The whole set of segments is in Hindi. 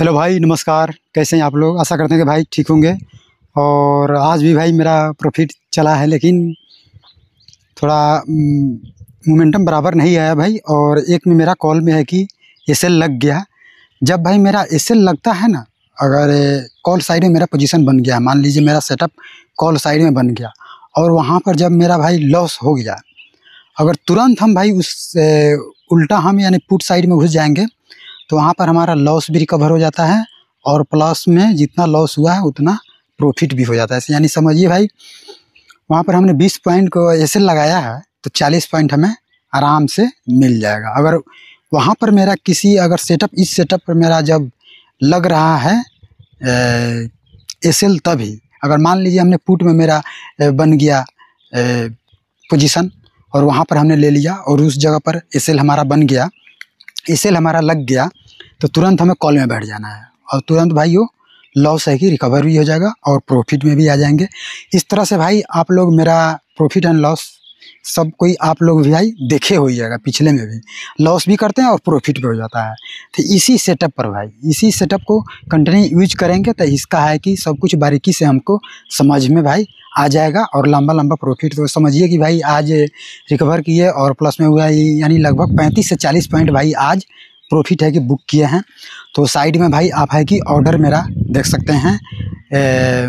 हेलो भाई नमस्कार कैसे हैं आप लोग आशा करते हैं कि भाई ठीक होंगे और आज भी भाई मेरा प्रॉफिट चला है लेकिन थोड़ा मोमेंटम हम्म, बराबर नहीं आया भाई और एक में मेरा कॉल में है कि एस लग गया जब भाई मेरा एस लगता है ना अगर कॉल साइड में मेरा पोजीशन बन गया मान लीजिए मेरा सेटअप कॉल साइड में बन गया और वहाँ पर जब मेरा भाई लॉस हो गया अगर तुरंत हम भाई उस उल्टा हम यानी पुट साइड में घुस जाएंगे तो वहाँ पर हमारा लॉस भी रिकवर हो जाता है और प्लस में जितना लॉस हुआ है उतना प्रॉफिट भी हो जाता है यानी समझिए भाई वहाँ पर हमने बीस पॉइंट को ऐसे लगाया है तो चालीस पॉइंट हमें आराम से मिल जाएगा अगर वहाँ पर मेरा किसी अगर सेटअप इस सेटअप पर मेरा जब लग रहा है एस तभी अगर मान लीजिए हमने पुट में मेरा बन गया पोजीशन और वहाँ पर हमने ले लिया और उस जगह पर एस हमारा बन गया एस हमारा लग गया तो तुरंत हमें कॉल में बैठ जाना है और तुरंत भाइयों लॉस है कि रिकवर भी हो जाएगा और प्रॉफिट में भी आ जाएंगे इस तरह से भाई आप लोग मेरा प्रॉफिट एंड लॉस सब कोई आप लोग भी भाई देखे हो जाएगा पिछले में भी लॉस भी करते हैं और प्रॉफिट भी हो जाता है तो इसी सेटअप पर भाई इसी सेटअप को कंटिन्यू यूज करेंगे तो इसका है कि सब कुछ बारीकी से हमको समझ में भाई आ जाएगा और लंबा लंबा प्रॉफिट तो समझिए कि भाई आज रिकवर किए और प्लस में हुआ यानी लगभग पैंतीस से चालीस पॉइंट भाई आज प्रॉफिट है कि बुक किए हैं तो साइड में भाई आप है कि ऑर्डर मेरा देख सकते हैं ए,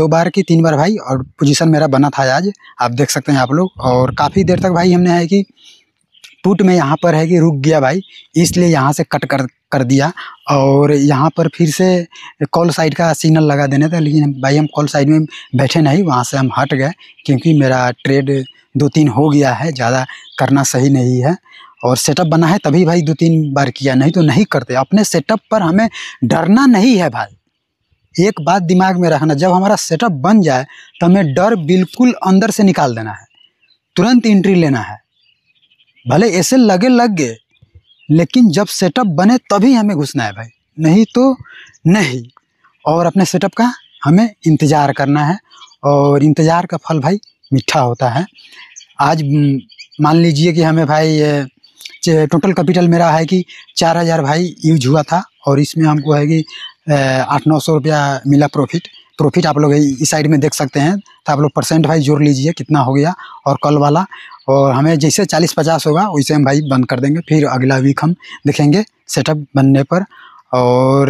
दो बार की तीन बार भाई और पोजीशन मेरा बना था आज आप देख सकते हैं आप लोग और काफ़ी देर तक भाई हमने है कि टूट में यहाँ पर है कि रुक गया भाई इसलिए यहाँ से कट कर कर दिया और यहाँ पर फिर से कॉल साइड का सिग्नल लगा देने था लेकिन भाई हम कॉल साइड में बैठे नहीं वहाँ से हम हट गए क्योंकि मेरा ट्रेड दो तीन हो गया है ज़्यादा करना सही नहीं है और सेटअप बना है तभी भाई दो तीन बार किया नहीं तो नहीं करते अपने सेटअप पर हमें डरना नहीं है भाई एक बात दिमाग में रखना जब हमारा सेटअप बन जाए तो हमें डर बिल्कुल अंदर से निकाल देना है तुरंत एंट्री लेना है भले ऐसे लगे लग गए लेकिन जब सेटअप बने तभी हमें घुसना है भाई नहीं तो नहीं और अपने सेटअप का हमें इंतज़ार करना है और इंतज़ार का फल भाई मीठा होता है आज मान लीजिए कि हमें भाई टोटल कैपिटल मेरा है कि चार हज़ार भाई यूज हुआ था और इसमें हमको है कि आठ नौ सौ रुपया मिला प्रॉफिट प्रॉफिट आप लोग इस साइड में देख सकते हैं तो आप लोग परसेंट भाई जोड़ लीजिए कितना हो गया और कल वाला और हमें जैसे चालीस पचास होगा वैसे हम भाई बंद कर देंगे फिर अगला वीक हम देखेंगे सेटअप बनने पर और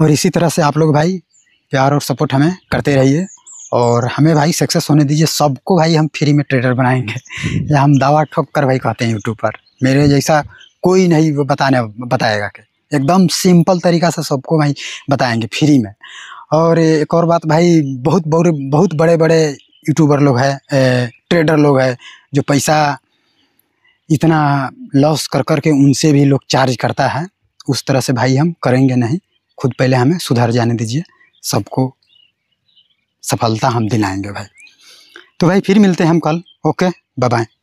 और इसी तरह से आप लोग भाई प्यार और सपोर्ट हमें करते रहिए और हमें भाई सक्सेस होने दीजिए सबको भाई हम फ्री में ट्रेडर बनाएंगे या हम दावा ठोक कर भाई कहते हैं यूट्यूब पर मेरे जैसा कोई नहीं बताने बताएगा कि एकदम सिंपल तरीका से सबको भाई बताएंगे फ्री में और एक और बात भाई बहुत बड़े बहुत बड़े बड़े यूट्यूबर लोग हैं ट्रेडर लोग हैं जो पैसा इतना लॉस कर कर के उनसे भी लोग चार्ज करता है उस तरह से भाई हम करेंगे नहीं खुद पहले हमें सुधर जाने दीजिए सबको सफलता हम दिलाएंगे भाई तो भाई फिर मिलते हैं हम कल ओके बाय